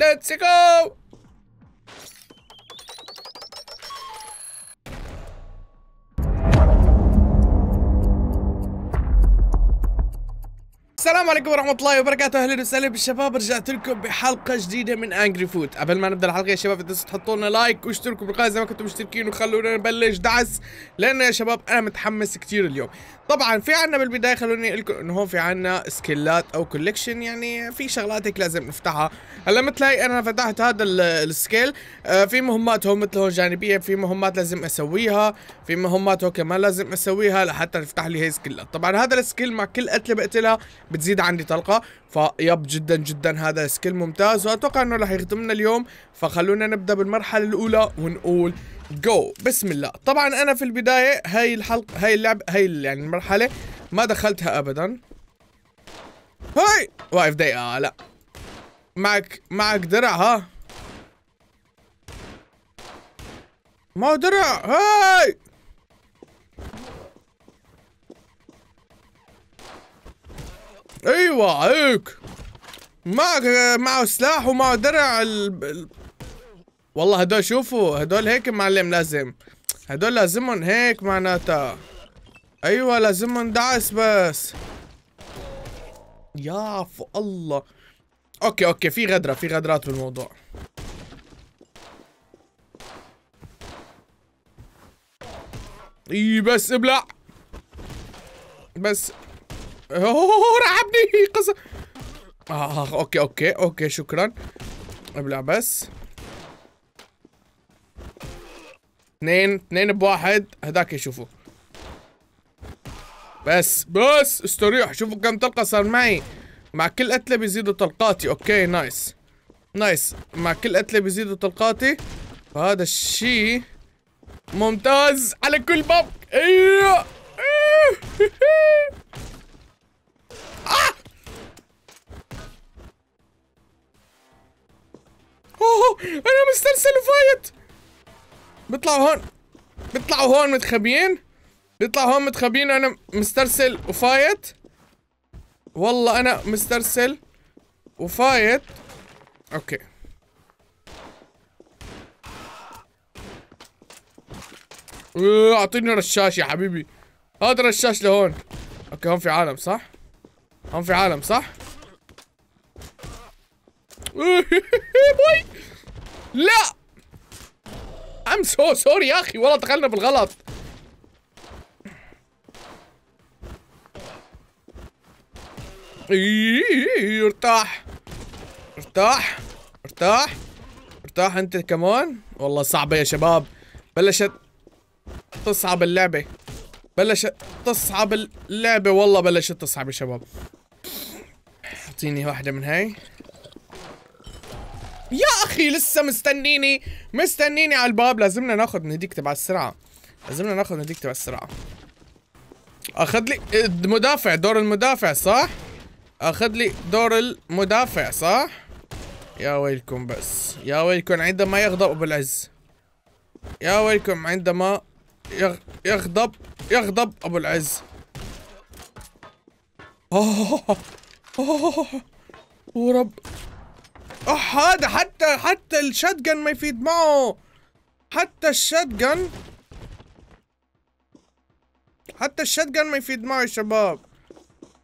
Let's go! السلام عليكم ورحمة الله وبركاته اهلا وسهلا بالشباب رجعت لكم بحلقة جديدة من انجري فوت قبل ما نبدا الحلقة يا شباب تنسوا تحطوا لنا لايك واشتركوا بالقناة زي ما كنتم مشتركين وخلونا نبلش دعس لانه يا شباب انا متحمس كتير اليوم طبعا في عنا بالبداية خلوني اقول لكم انه هون في عنا سكيلات او كوليكشن يعني في شغلات هيك لازم نفتحها هلا مثل هي انا فتحت هذا السكيل آه، في مهمات هون مثل هون جانبية في مهمات لازم اسويها في مهمات هون كمان لازم اسويها لحتى نفتح لي هي سكيلات طبعا هذا السكيل مع كل قتلة بقتلها بتزيد عندي طلقه فيب جدا جدا هذا سكيل ممتاز واتوقع انه راح يخدمنا اليوم فخلونا نبدا بالمرحله الاولى ونقول جو بسم الله طبعا انا في البدايه هاي الحلقه هاي اللعب هاي يعني المرحله ما دخلتها ابدا هاي واقف دقيقه آه، لا معك معك درع ها ما درع هاي ايوه هيك معك معه سلاح ومعه درع ال... ال... والله هدول شوفوا هدول هيك معلم لازم هدول لازمهم هيك معناتها ايوه لازمهم دعس بس يا عفو الله اوكي اوكي في غدره في غدرات بالموضوع اي بس ابلع بس اوه رعبني قصة اه اوكي اوكي اوكي شكرا ابلع بس اثنين اثنين بواحد هذاك يشوفوا بس بس استريح شوفوا كم طلقة صار معي مع كل قتلة بيزيدوا طلقاتي اوكي نايس نايس مع كل قتلة بيزيدوا طلقاتي فهذا الشيء ممتاز على كل باب ايوه انا مسترسل وفايت بيطلعوا هون بيطلعوا هون متخبيين بيطلعوا هون متخبيين انا مسترسل وفايت والله انا مسترسل وفايت اوكي اعطيني رشاش يا حبيبي هذا رشاش لهون اوكي هون في عالم صح هون في عالم صح باي لا ام سو سوري يا اخي والله دخلنا بالغلط ايه ارتاح ارتاح ارتاح ارتاح انت كمان والله صعبه يا شباب بلشت تصعب اللعبه بلشت تصعب اللعبه والله بلشت تصعب يا شباب اعطيني واحده من هاي اخي لسه مستنيني مستنيني على الباب لازمنا ناخذ هديك تبع السرعه لازمنا ناخذ هديك تبع السرعه اخذ لي مدافع دور المدافع صح اخذ لي دور المدافع صح يا ويلكم بس يا ويلكم عندما يغضب ابو العز يا ويلكم عندما يغ... يغضب يغضب ابو العز اوه اوه ورب اوه هذا حتى حتى الشاتجن ما يفيد معه حتى الشاتجن حتى الشاتجن ما يفيد معه يا شباب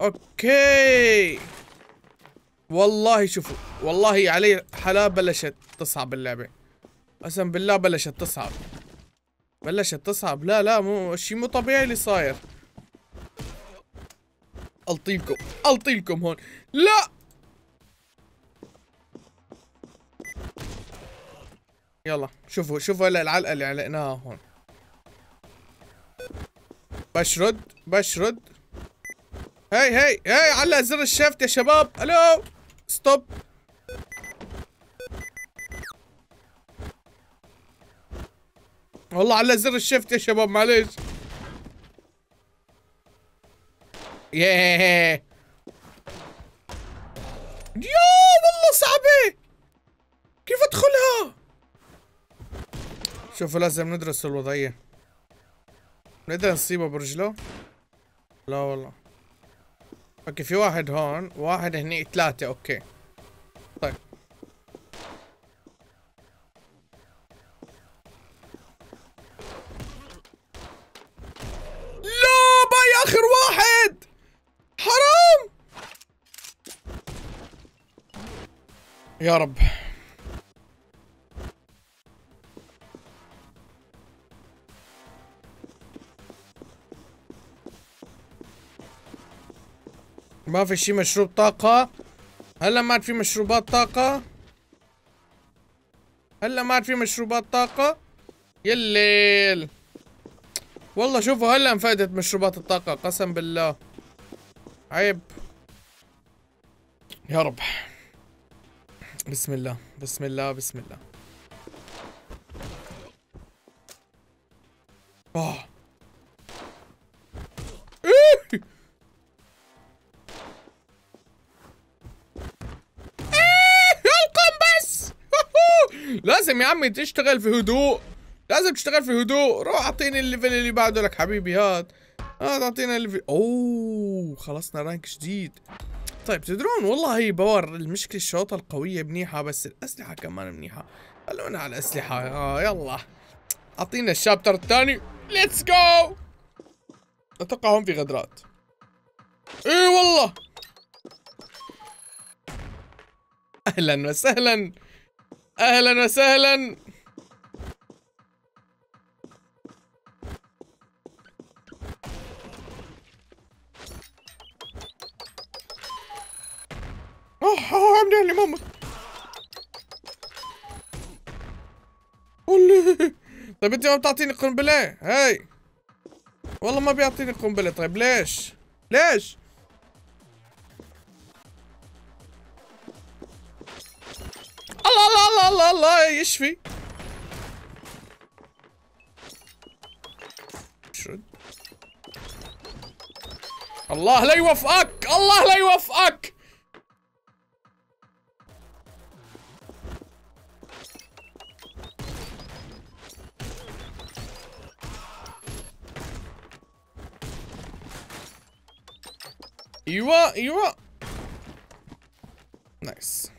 اوكي والله شوفوا والله علي حلا بلشت تصعب اللعبة قسم بالله بلشت تصعب بلشت تصعب لا لا مو شيء مو طبيعي اللي صاير الطيلكم الطيلكم هون لا يلا شوفوا شوفوا هلا العلقه اللي علقناها هون بشرد بشرد هاي هاي هاي علق زر الشفت يا شباب الو ستوب والله على زر الشفت يا شباب معلش ياه يا والله صعبه شوفوا لازم ندرس الوضعية نقدر نصيبه برجله لا والله اوكي في واحد هون واحد هني ثلاثة اوكي طيب لا باي اخر واحد حرام يا رب ما في شي مشروب طاقة هلا ما عاد في مشروبات طاقة هلا ما عاد في مشروبات طاقة الليل والله شوفوا هلا انفقدت مشروبات الطاقة قسم بالله عيب يا رب بسم الله بسم الله بسم الله اه لازم يا عمي تشتغل في هدوء لازم تشتغل في هدوء روح اعطيني الليفل اللي بعده لك حبيبي هاد هاد اعطينا الليفل اوه خلصنا رانك جديد طيب تدرون والله هي باور المشكلة الشوطة القوية منيحة بس الأسلحة كمان منيحة خلونا على الأسلحة آه يلا أعطينا الشابتر الثاني ليتس جو أتوقع هون في غدرات اي والله أهلا وسهلا اهلا وسهلا اوه اوه عم نعلي ماما قولي طيب انت ما بتعطيني قنبله هاي والله ما بيعطيني قنبله طيب ليش ليش يشفي الله لا يوفقك الله لا يوفقك ايوه ايوه نايس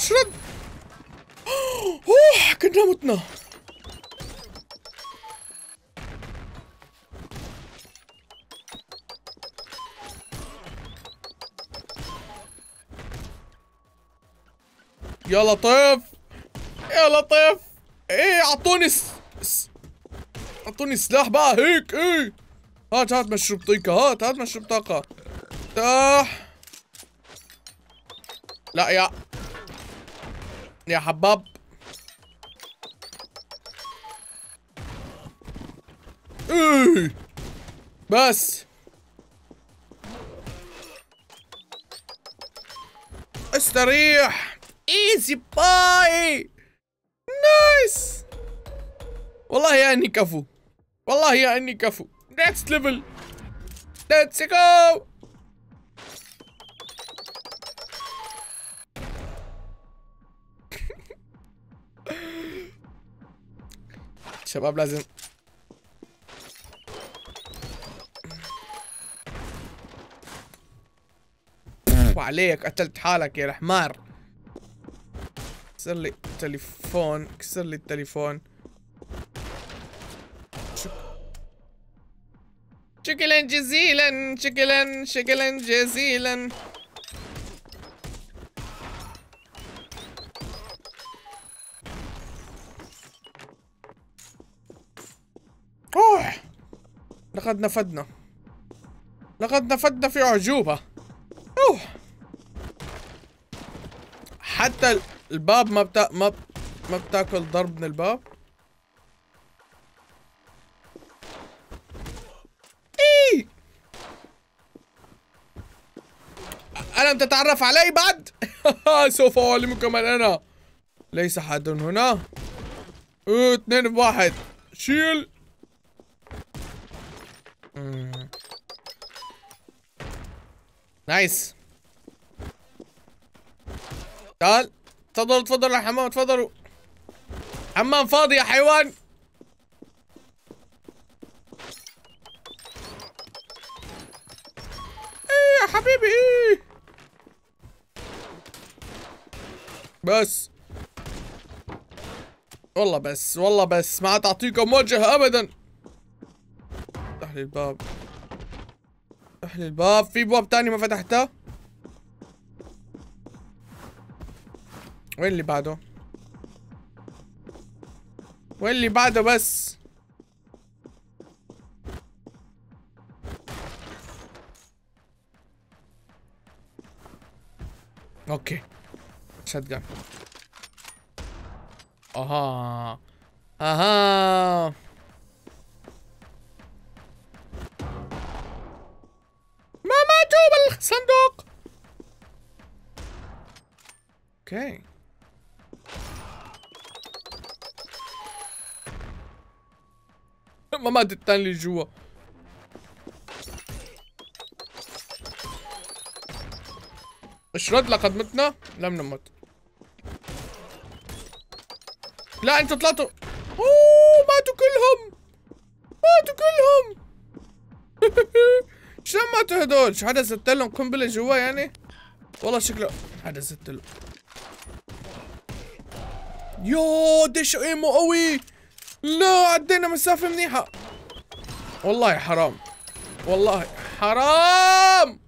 اشرد اوه كنا متنا يا لطيف يا لطيف ايه اعطوني اعطوني سلاح بقى هيك ايه هات هات مشروب طيكة هات هات مشروب طاقة تاح لا يا يا حباب إيه. بس استريح ايزي باي نايس والله يا اني كفو والله يا اني كفو نيكست ليفل ليتس جو شباب لازم وعليك قتلت حالك يا الحمار كسر لي التليفون كسر لي التليفون شكرا جزيلا شكرا شكرا جزيلا لقد نفدنا لقد نفدنا في أعجوبة أوه. حتى الباب ما بتا... ما ب... ما بتاكل ضرب من الباب إيه. ألم تتعرف علي بعد؟ سوف أعلمك من أنا ليس حد هنا اثنين في واحد شيل نايس تعال تفضلوا تفضلوا الحمام تفضلوا حمام فاضي يا حيوان ايه يا حبيبي ايه بس والله بس والله بس ما تعطيكم وجه ابدا احلي الباب احلي الباب في بواب تاني ما فتحته وين اللي بعده وين اللي بعده بس اوكي شتجن اها اها صندوق اوكي ما مات الثاني اللي جوا اشرد لقد متنا لم نمت لا انتوا طلعتوا اوه ماتوا كلهم ماتوا كلهم ماتوا هدول شو حدا زت لهم قنبله جوا يعني والله شكله حدا زت له يو دش ايمو قوي لا عدينا مسافه منيحه والله حرام والله حرام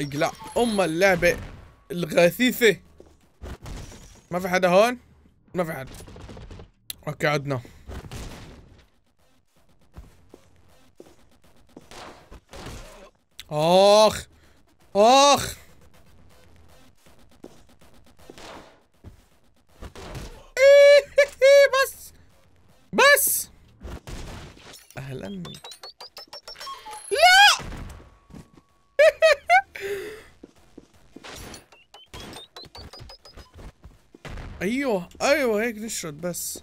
اقلع ام اللعبه الغثيثه ما في حدا هون ما في حدا اوكي عدنا آخ آخ إيه، بس بس اهلا لا ايوه ايوه هيك نشرد بس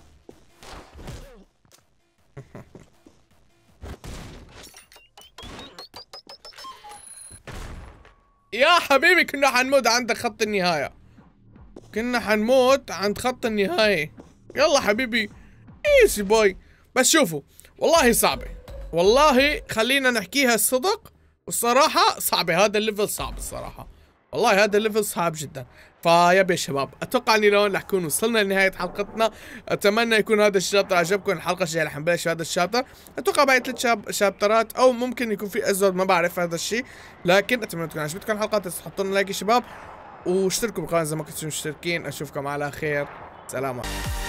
حبيبي كنا حنموت عند خط النهاية كنا حنموت عند خط النهاية يلا حبيبي ايزي بوي بس شوفوا والله صعبة والله خلينا نحكيها الصدق والصراحة صعبة هذا الليفل صعب الصراحة والله هذا الليفل صعب جدا فيب يا شباب اتوقع اني لهون رح نكون وصلنا لنهايه حلقتنا اتمنى يكون هذا الشابتر عجبكم الحلقه الجايه رح نبلش هذا الشابتر اتوقع باقي ثلاث شابترات او ممكن يكون في ازود ما بعرف هذا الشيء لكن اتمنى تكون عجبتكم الحلقه تحطوا لنا لايك يا شباب واشتركوا بالقناه اذا ما كنتم مشتركين اشوفكم على خير سلام عليكم